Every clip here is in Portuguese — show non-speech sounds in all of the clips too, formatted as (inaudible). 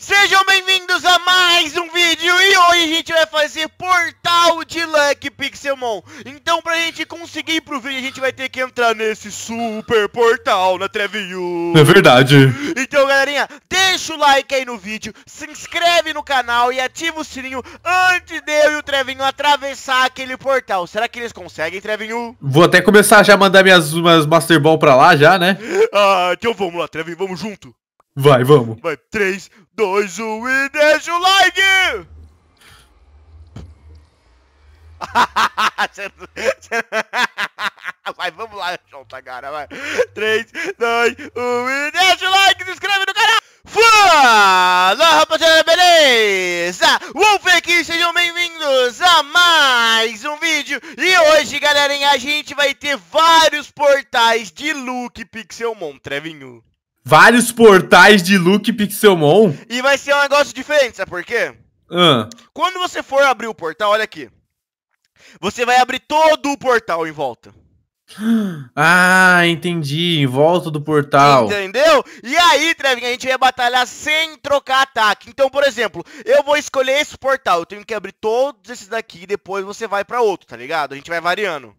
Sejam bem-vindos a mais um vídeo e hoje a gente vai fazer portal de Luck Pixelmon Então pra gente conseguir ir pro vídeo a gente vai ter que entrar nesse super portal na né, Treviu. É verdade Então galerinha, deixa o like aí no vídeo, se inscreve no canal e ativa o sininho antes de eu e o Trevinho atravessar aquele portal Será que eles conseguem, Trevinho? Vou até começar já a mandar minhas, minhas Master Ball pra lá já, né? Ah, então vamos lá Trevinho, vamos junto Vai, vamos Vai, três. 2, 1 um, e deixa o like! (laughs) vai, vamos lá, solta, cara, vai. 3, 2, 1 e deixa o like, se inscreve no canal! Fala, rapaziada, beleza? Wolf aqui, sejam bem-vindos a mais um vídeo. E hoje, galerinha, a gente vai ter vários portais de look Pixelmon, Trevinho vários portais de Luke Pixelmon. E vai ser um negócio diferente, sabe por quê? Quando você for abrir o portal, olha aqui. Você vai abrir todo o portal em volta. (gasps) Ah, entendi. Em volta do portal. Entendeu? E aí, Trevin, a gente vai batalhar sem trocar ataque. Então, por exemplo, eu vou escolher esse portal. Eu tenho que abrir todos esses daqui e depois você vai para outro, tá ligado? A gente vai variando.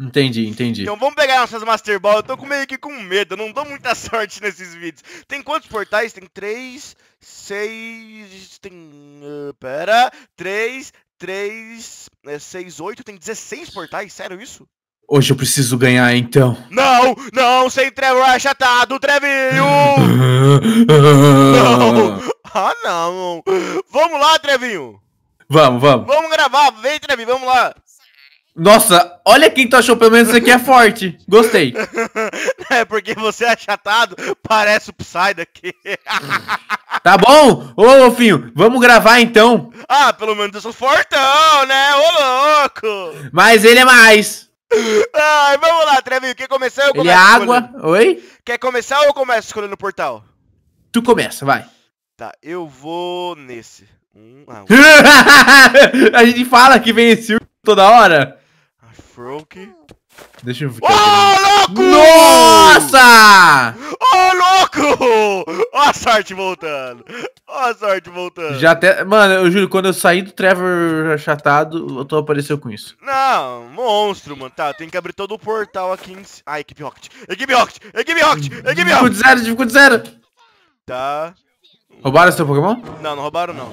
Entendi, entendi. Então vamos pegar nossas Master Ball. Eu tô meio que com medo. Eu não dou muita (laughs) sorte nesses vídeos. Tem quantos portais? Tem três, seis. Tem. Uh, pera. Três, três, é, seis, oito. Tem 16 portais? Sério isso? Hoje eu preciso ganhar, então. Não, não, sem Trevor achatado, Trevinho! (laughs) não! Ah, não! Vamos lá, Trevinho! Vamos, vamos! Vamos gravar, vem, Trevinho, vamos lá! Nossa, olha quem tu achou, pelo menos aqui é forte. Gostei. (laughs) É porque você é achatado, parece o Psy daqui. (laughs) Tá bom? Ô, Lofinho, vamos gravar então. Ah, pelo menos eu sou fortão, né? Ô, louco! Mas ele é mais. (laughs) Ai, vamos lá, Trevinho. Quer começar ou eu Ele é água. Escolhendo? Oi? Quer começar ou começa escolhendo o portal? Tu começa, vai. Tá, eu vou nesse. Um, ah, um. A gente fala que vem esse toda hora. Froke. Deixa eu ver. Ô, oh, louco! Nossa! Ô, oh, louco! Ó oh, a sorte voltando. Ó a sorte voltando. Já até. Mano, eu juro, quando eu saí do Trevor achatado, o Tom apareceu com isso. Não, monstro, mano. Tá, tem que abrir todo o portal aqui em. Ah, equipe Rocket. Equipe Rocket! Equipe Rocket! Equipe Rocket! de zero, de zero! Tá. Roubaram seu Pokémon? Não, não roubaram não.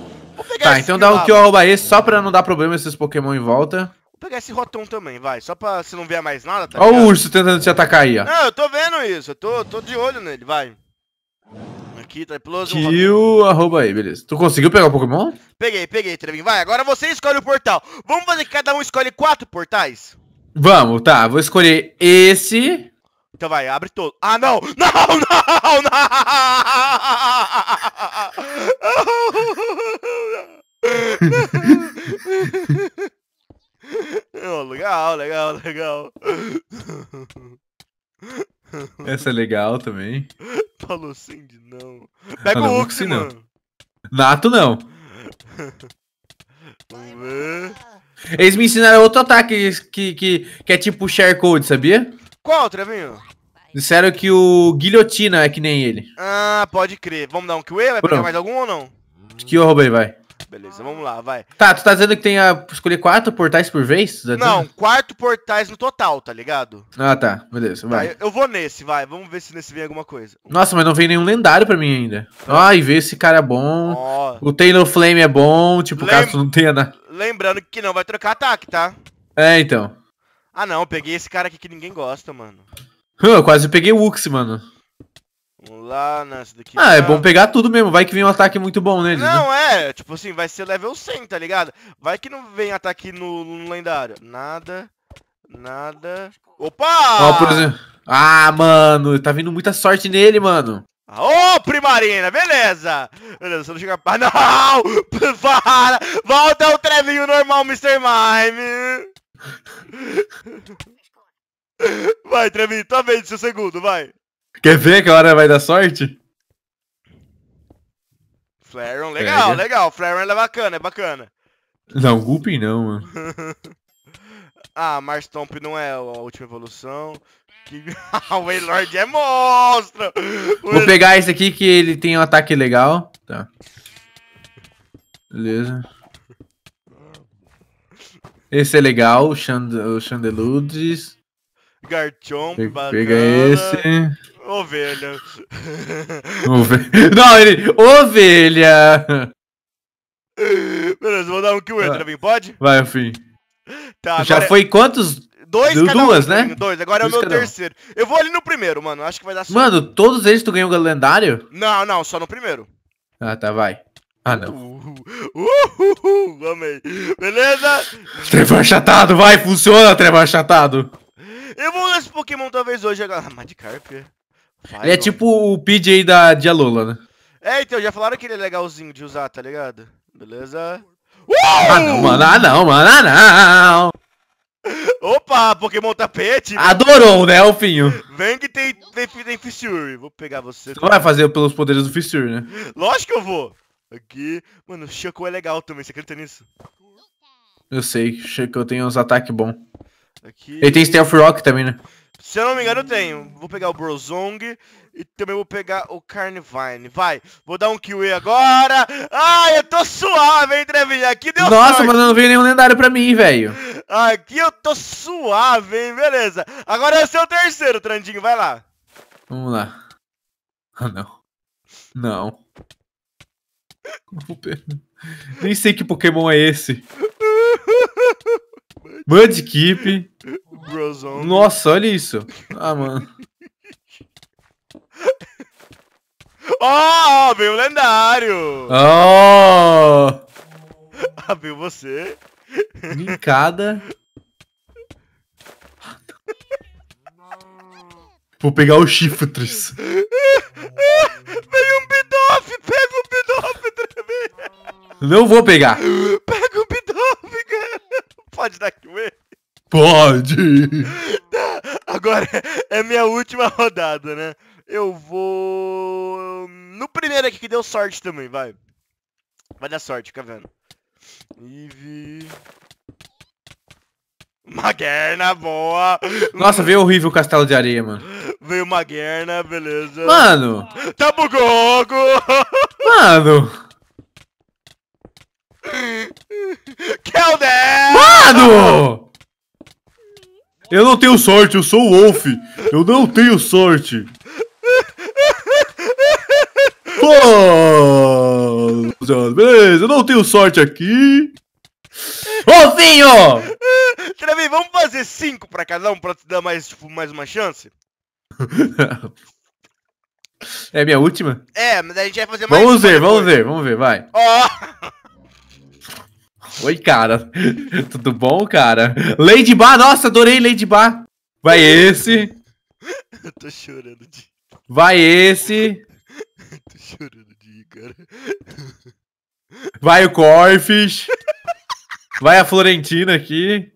Tá, então dá o que eu roubar esse só pra não dar problema esses Pokémon em volta. Vou pegar esse Rotom também, vai. Só pra se não ver mais nada, tá Olha ligado? o urso tentando te atacar aí, ó. Não, eu tô vendo isso. Eu tô, tô de olho nele, vai. Aqui, tá Explosion. o arroba aí, beleza. Tu conseguiu pegar o Pokémon? Peguei, peguei, Trevin. Vai, agora você escolhe o portal. Vamos fazer que cada um escolhe quatro portais? Vamos, tá. Vou escolher esse. Então vai, abre todo. Ah, não! Não, não, não! não! (laughs) (laughs) Oh, (laughs) legal, legal, legal. Essa é legal também. Paulo (laughs) não. Pega ah, o Uxi, não. Mano. Nato, não. (laughs) Vamos ver. Eles me ensinaram outro ataque que, que, que é tipo share code, sabia? Qual, Trevinho? Disseram que o Guilhotina é que nem ele. Ah, pode crer. Vamos dar um QA? Vai Pronto. pegar mais algum ou não? Que eu roubei, vai beleza. Vamos lá, vai. Tá, tu tá dizendo que tem a escolher quatro portais por vez? Tá não, quatro portais no total, tá ligado? Ah, tá. Beleza, vai. Tá, eu vou nesse, vai. Vamos ver se nesse vem alguma coisa. Nossa, mas não vem nenhum lendário pra mim ainda. Ai, vê esse cara é bom. Oh. O Taylor Flame é bom, tipo, Lem... caso tu não tenha nada. Lembrando que não vai trocar ataque, tá? É, então. Ah, não, peguei esse cara aqui que ninguém gosta, mano. Eu quase peguei o Ux, mano. Vamos lá nessa daqui. Ah, é bom pegar tudo mesmo. Vai que vem um ataque muito bom neles. Né, não, né? é. Tipo assim, vai ser level 100, tá ligado? Vai que não vem ataque no, no lendário. Nada. Nada. Opa! exemplo... Ah, mano. Tá vindo muita sorte nele, mano. Ô, Primarina, beleza! Beleza, você não chega. Ah, (laughs) não! Para! Volta ao trevinho normal, Mr. Mime! (laughs) Vai, Trevinho, tua vez, seu segundo, vai! Quer ver que a hora vai dar sorte? Flareon, legal, Pega. legal. Flareon é bacana, é bacana. Não, Gupi não, mano. (laughs) ah, Marstomp não é a última evolução. (laughs) Ah, o Waylord é monstro! O Vou pegar esse aqui que ele tem um ataque legal. Tá. Beleza. Esse é legal, o, Chand o Chandeludes. Garchomp, Pega, pega esse. Ovelha. Ovelha. (laughs) Não, ele. Ovelha! Beleza, vou dar um kill entra, Vim. Pode? Vai, Fim. Tá, Já é foi é... quantos? Dois, du duas, um, né? Dois, agora é o meu terceiro. Um. Eu vou ali no primeiro, mano. Acho que vai dar certo. Mano, todos eles tu ganhou um lendário? Não, não, só no primeiro. Ah, tá, vai. Ah, não. Uhul, uhul, amei. Beleza? Trevo achatado, vai, funciona, trevo achatado. Eu vou nesse Pokémon talvez hoje agora. Ah, Magikarp ele é tipo o PJ da Lula, né? É, então, já falaram que ele é legalzinho de usar, tá ligado? Beleza? Uh! Ah não, uh! mano, ah não, mano, ah não! Opa, Pokémon tapete! Adorou, né, Alfinho? Vem que tem, tem, tem Fissure. Vou pegar você. Tu vai fazer pelos poderes do Fissure, né? Lógico que eu vou! Aqui. Mano, Shaco é legal também, você acredita nisso? Eu sei, Shaco tem uns ataques bons. Aqui... Ele tem Stealth Rock também, né? Se eu não me engano, eu tenho. Vou pegar o Brozong e também vou pegar o Carnivine. Vai, vou dar um QE agora. Ai, eu tô suave, hein, Trevinha? Aqui deu Nossa, sorte. mas não veio nenhum lendário pra mim, velho. Aqui eu tô suave, hein? Beleza. Agora é o seu terceiro, Trandinho. Vai lá. Vamos lá. Ah, não. Não. Nem sei que Pokémon é esse. (laughs) Mudkip. Brozone. Nossa, olha isso. Ah, mano. Oh, veio o lendário! Oh! Abriu você. Brincada. Vou pegar o chifres. Veio um bidoff! Pega o um bidoff, Não vou pegar! Pode! Tá, agora é minha última rodada, né? Eu vou. No primeiro aqui que deu sorte também, vai. Vai dar sorte, fica tá vendo. Eve. Maguerna, boa! Nossa, veio horrível o castelo de areia, mano. Veio Maguerna, beleza. Mano! Tá bugogo! Mano! Kelder! Mano! Eu não tenho sorte, eu sou o Wolf. Eu não tenho sorte. Oh, beleza, eu não tenho sorte aqui. Wolfinho! Trevi, vamos fazer cinco pra cada um pra te dar mais, tipo, mais uma chance? é minha última? É, mas a gente vai fazer mais Vamos ver, vamos ver, vamos ver, vai. Ó! Oh. Oi, cara. Tudo bom, cara? Lady Bar, nossa, adorei Lady Bar. Vai esse. Eu (laughs) tô chorando de. Vai esse. Eu (laughs) tô chorando de cara. Vai o Corfish. Vai a Florentina aqui.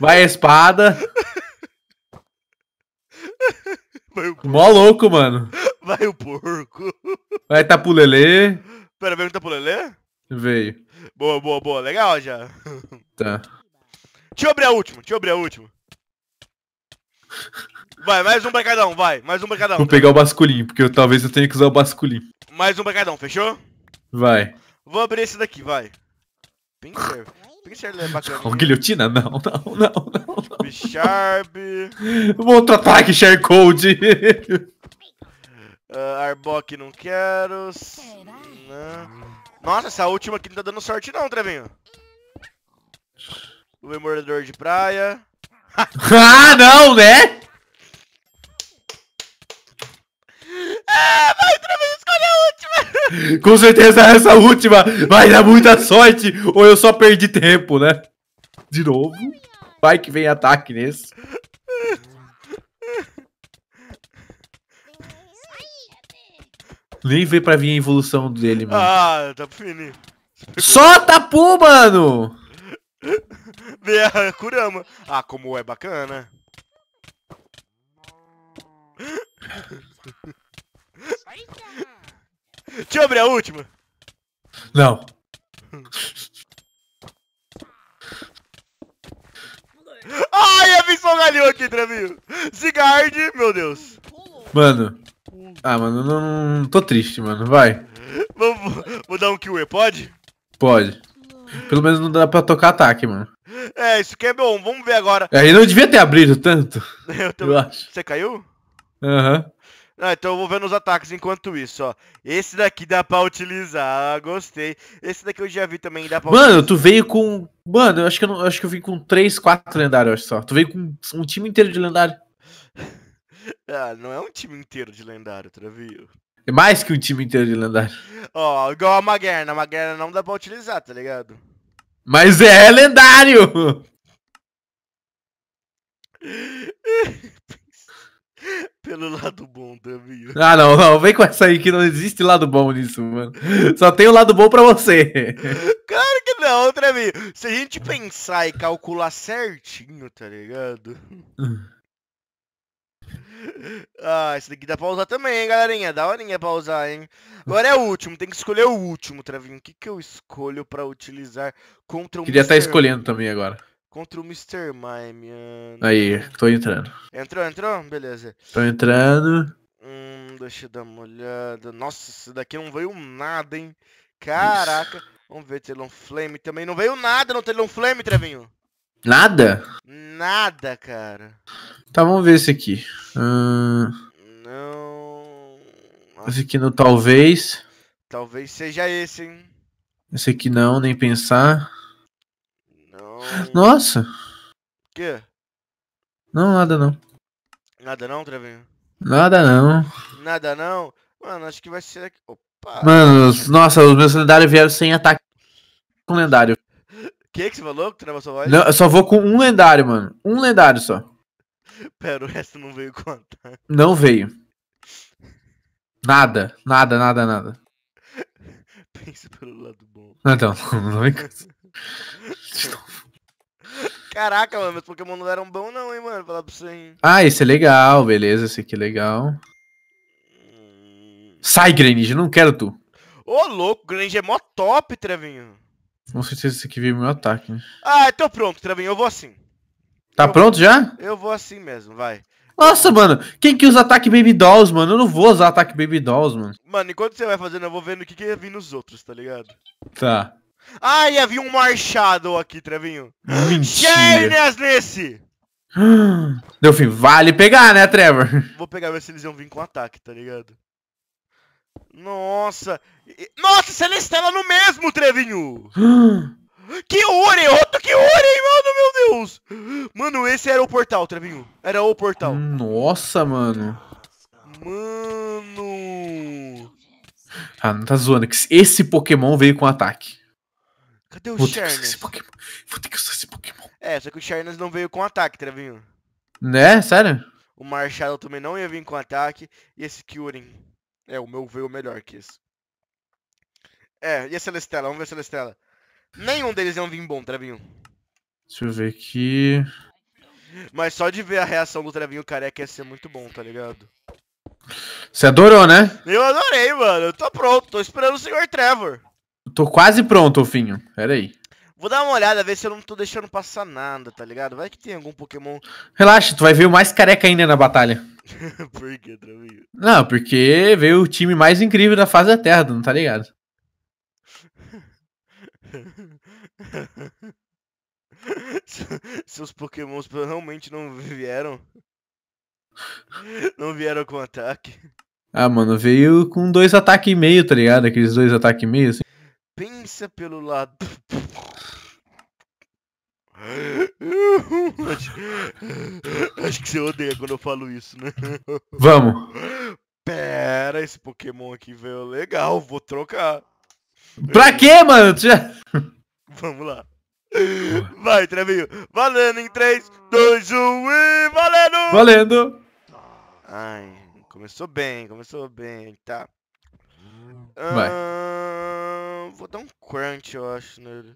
Vai a espada. Vai o Mó louco, mano. Vai o porco. Vai tapulelê. Pera, vai o tapulelê? Veio. Boa, boa, boa. Legal já. Tá. Deixa eu abrir a última, deixa eu abrir a última. Vai, mais um pra cada um, vai. Mais um pra cada um. Vou pegar o basculhinho, porque eu, talvez eu tenha que usar o basculhinho. Mais um pra cada um, fechou? Vai. Vou abrir esse daqui, vai. Pincer. Pincer é bacana. Oh, guilhotina? Não, não, não, não. não. Bisharp. Outro ataque Sharecode. uh, ah, Arbok não quero. Não. Nossa, essa última aqui não tá dando sorte não, Trevinho. O memorador de praia. (laughs) ah, não, né? É, vai, Trevinho, escolhe a última. (laughs) Com certeza essa última vai dar muita sorte, ou eu só perdi tempo, né? De novo. Vai que vem ataque nesse. Nem veio pra vir a evolução dele, mano. Ah, tá Felipe. Só Tapu, mano! Vem a Kurama. Ah, como é bacana. Deixa eu abrir a última. Não. Ai, a missão galhou aqui, Draminho. Zigard, meu Deus. Mano, ah, mano, não, não tô triste, mano. Vai. Vou, vou dar um kill, pode? Pode. Pelo menos não dá pra tocar ataque, mano. É, isso que é bom. Vamos ver agora. É, não devia ter abrido tanto. (laughs) eu, tô... eu, acho. Você caiu? Aham. Uhum. Ah, então eu vou vendo os ataques enquanto isso, ó. Esse daqui dá pra utilizar, gostei. Esse daqui eu já vi também, dá pra Mano, utilizar. tu veio com... Mano, eu acho que eu, não... eu acho que eu vim com 3, 4 lendários, só. Tu veio com um time inteiro de lendário. Ah, não é um time inteiro de lendário, Travio. É mais que um time inteiro de lendário. Ó, oh, igual a Maguerna. A Maguerna não dá pra utilizar, tá ligado? Mas é lendário! (laughs) Pelo lado bom, Travio. Ah, não, não. Vem com essa aí que não existe lado bom nisso, mano. Só tem o lado bom pra você. Claro que não, Travio. Se a gente pensar e calcular certinho, tá ligado? (laughs) Ah, esse daqui dá pra usar também, hein, galerinha? Daorinha pra usar, hein? Agora é o último, tem que escolher o último, Travinho. O que, que eu escolho pra utilizar contra o Queria estar tá escolhendo também agora. Contra o Mr. Mime. Aí, tô entrando. Entrou, entrou? Beleza. Tô entrando. Hum, deixa eu dar uma olhada. Nossa, esse daqui não veio nada, hein? Caraca. Isso. Vamos ver, Telon Flame também. Não veio nada no Telon Flame, Trevinho. Nada? Nada, cara. Tá, vamos ver esse aqui. Hum... Não. Esse aqui no talvez. Talvez seja esse, hein? Esse aqui não, nem pensar. Não. Nossa! Que? Não, nada não. Nada não, Trevinho? Nada não. Nada não? Mano, acho que vai ser aqui. Opa! Mano, nossa, os meus lendários vieram sem ataque com lendário que que você falou que tu não abaixou voz? Não, eu só vou com um lendário, mano. Um lendário só. (laughs) Pera, o resto não veio quanto? Não veio. Nada, nada, nada, nada. (laughs) Pensa pelo lado bom. Ah, então, (laughs) não vem com Caraca, mano, meus Pokémon não eram bons não, hein, mano, falar pra você, hein. Ah, esse é legal, beleza, esse aqui é legal. Hum. Sai, Greninja, não quero tu. Ô, louco, Greninja é mó top, Trevinho. Com certeza esse aqui veio meu ataque, né? Ah, então pronto, Travinho, eu vou assim. Tá eu pronto já? Eu vou assim mesmo, vai. Nossa, mano, quem que usa ataque Baby Dolls, mano? Eu não vou usar ataque Baby Dolls, mano. Mano, enquanto você vai fazendo, eu vou vendo o que, que ia vir nos outros, tá ligado? Tá. Ah, ia vir um Marchado aqui, Trevinho. Gênias nesse! Deu (gasps) fim, vale pegar, né, Trevor? Vou pegar ver se eles iam vir com ataque, tá ligado? Nossa, nossa, Celestela no mesmo, Trevinho! (gasps) que Uren, outro que Uren, mano, meu Deus! Mano, esse era o portal, Trevinho. Era o portal. Nossa, mano. Mano. Ah, não tá zoando. Esse Pokémon veio com ataque. Cadê o Vou Charnas? Vou ter que usar esse Pokémon. É, só que o Charnas não veio com ataque, Trevinho. Né? Sério? O Marshall também não ia vir com ataque. E esse Kyurem. É, o meu veio melhor que esse. É, e a Celestela? Vamos ver a Celestela. Nenhum deles é um vim bom, Trevinho. Deixa eu ver aqui. Mas só de ver a reação do Trevinho careca ia ser muito bom, tá ligado? Você adorou, né? Eu adorei, mano. Eu tô pronto. Tô esperando o senhor Trevor. Eu tô quase pronto, Ofinho. Pera aí. Vou dar uma olhada, ver se eu não tô deixando passar nada, tá ligado? Vai que tem algum Pokémon. Relaxa, tu vai ver o mais careca ainda na batalha. (laughs) Por que, Trevinho? Não, porque veio o time mais incrível da fase da Terra, não tá ligado? Seus pokémons realmente não vieram. Não vieram com ataque. Ah, mano, veio com dois ataques e meio, tá ligado? Aqueles dois ataques e meio, assim. Pensa pelo lado. (laughs) acho, acho que você odeia quando eu falo isso, né? Vamos. Pera, esse Pokémon aqui veio legal, vou trocar pra quê, mano? (laughs) Vamos lá. Vai, Trevinho. Valendo em 3, 2, 1 e valendo! Valendo! Ai, começou bem, começou bem, tá. Vai. Ah, vou dar um crunch, eu acho, nele.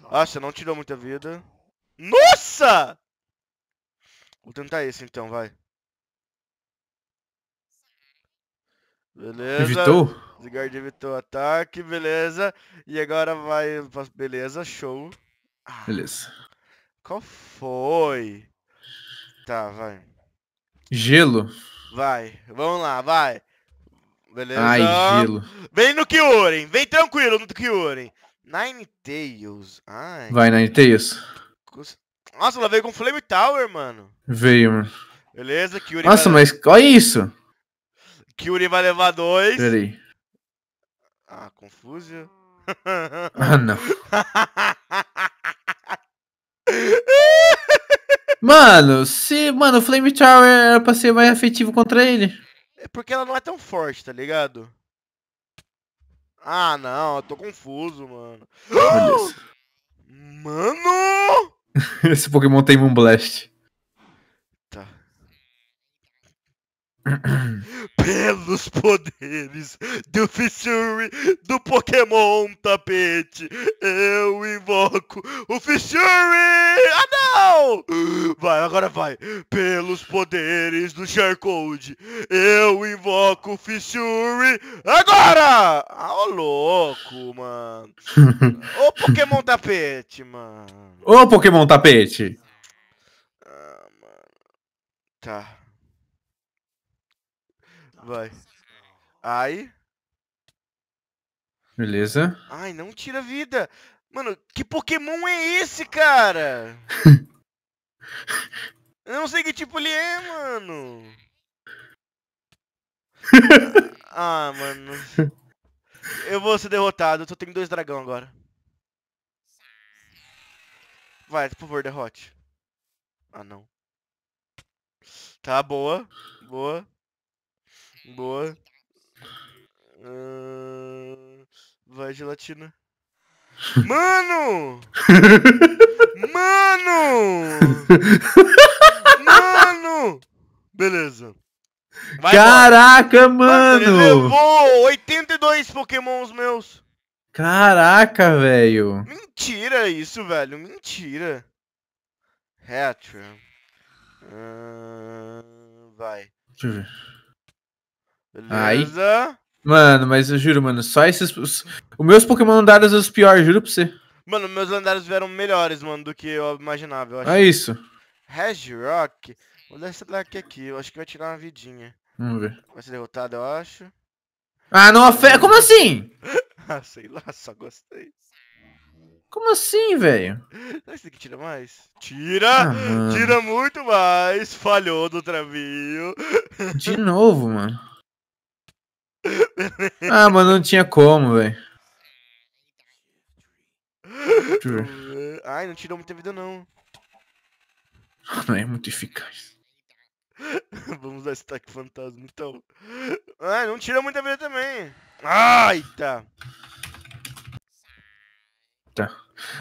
Nossa, não tirou muita vida. Nossa! Vou tentar esse então, vai. Beleza. Evitou? Zygarde evitou o ataque, beleza. E agora vai. Beleza, show. Ah. beleza. Qual foi? Tá, vai. Gelo. Vai, vamos lá, vai. Beleza. Ai, gelo. Vem no Kyoren, vem tranquilo no Kyoren. Nine Tails. Ai. Vai, Nine Tails. Nossa, ela veio com Flame Tower, mano. Veio, mano. Beleza, Kyuri. Nossa, vai... mas olha isso. Kyuri vai levar dois. Peraí. Ah, confuso. Ah, não. mano, se. Mano, o Flame Tower era pra ser mais efetivo contra ele. É porque ela não é tão forte, tá ligado? Ah, não, eu tô confuso, mano. Olha isso. (gasps) Mano! (laughs) Esse Pokémon tem Moonblast. Pelos poderes do Fissure do Pokémon Tapete, eu invoco o Fissure! Ah não! Vai, agora vai! Pelos poderes do Charcode, eu invoco o Fissure agora! Ah, ô louco, mano! ô Pokémon Tapete, mano! Ô Pokémon Tapete! Ah, mano. Tá. Vai. Ai. Beleza. Ai, não tira vida. Mano, que Pokémon é esse, cara? (laughs) Eu não sei que tipo ele é, mano. (laughs) ah, mano. Eu vou ser derrotado. Eu só tenho dois dragão agora. Vai, por favor, derrote. Ah, não. Tá, boa. Boa. Boa. Uh... Vai, gelatina. Mano! Mano! Mano! Beleza. Vai Caraca, mano mano! Ele levou 82 pokémons meus. Caraca, velho. Mentira isso, velho. Mentira. Retro. Uh... vai. Deixa eu ver. Beleza. Ai. Mano, mas eu juro, mano, só esses. Os, os meus Pokémon lendários são os piores, juro pra você. Mano, meus lendários vieram melhores, mano, do que eu imaginava. Eu acho. É isso. Regirock. Vou dar esse daqui aqui. Eu acho que vai tirar uma vidinha. Vamos ver. Vai ser derrotado, eu acho. Ah, não afeta. Como assim? (laughs) ah, sei lá, só gostei. Como assim, velho? Esse daqui tira mais? Tira! Ah, tira muito mais! Falhou do travinho. De novo, mano ah, mas não tinha como, velho. Ai, não tirou muita vida, não. Não é muito eficaz. (laughs) Vamos dar ataque fantasma, então. Ai, não tirou muita vida também. Ai, tá. Tá.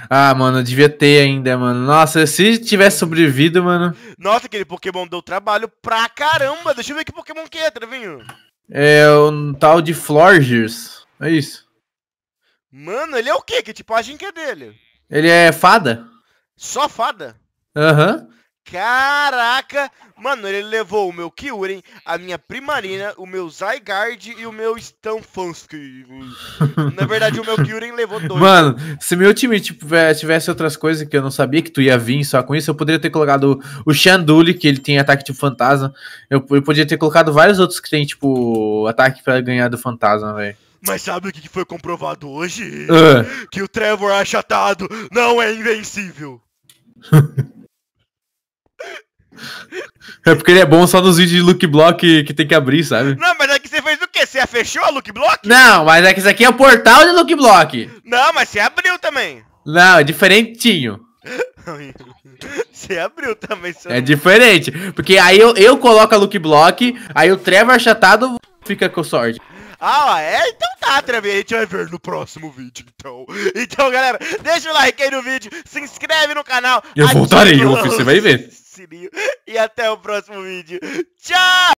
Ah, mano, eu devia ter ainda, mano. Nossa, se tivesse sobrevivido, mano. Nossa, aquele Pokémon deu trabalho pra caramba. Deixa eu ver que Pokémon que é, Trevinho. É um tal de Florgers. É isso. Mano, ele é o quê? Que tipagem que é dele? Ele é fada. Só fada? Aham. Uhum. Caraca! Mano, ele levou o meu Kyurem, a minha Primarina, o meu Zygarde e o meu Stanfansky. Na verdade, o meu Kyurem levou dois. Mano, se meu time tipo, tivesse outras coisas que eu não sabia que tu ia vir só com isso, eu poderia ter colocado o Shanduli, que ele tem ataque tipo fantasma. Eu, eu poderia ter colocado vários outros que tem, tipo, ataque para ganhar do fantasma, velho. Mas sabe o que foi comprovado hoje? Uh. Que o Trevor achatado não é invencível. (laughs) É porque ele é bom só nos vídeos de look block que, tem que abrir, sabe? Não, mas é que você fez o quê? Você fechou a look block? Não, mas é que isso aqui é o portal de look block. Não, mas você abriu também. Não, é diferentinho. (laughs) Você abriu também, sabe? É diferente. Porque aí eu, eu coloco a look block, aí o Trevor achatado fica com sorte. Ah, é? Então tá, Trevor. A gente vai ver no próximo vídeo, então. Então, galera, deixa o like aí no vídeo, se inscreve no canal. Eu voltarei, você vai ver sininho e até o próximo vídeo. Tchau!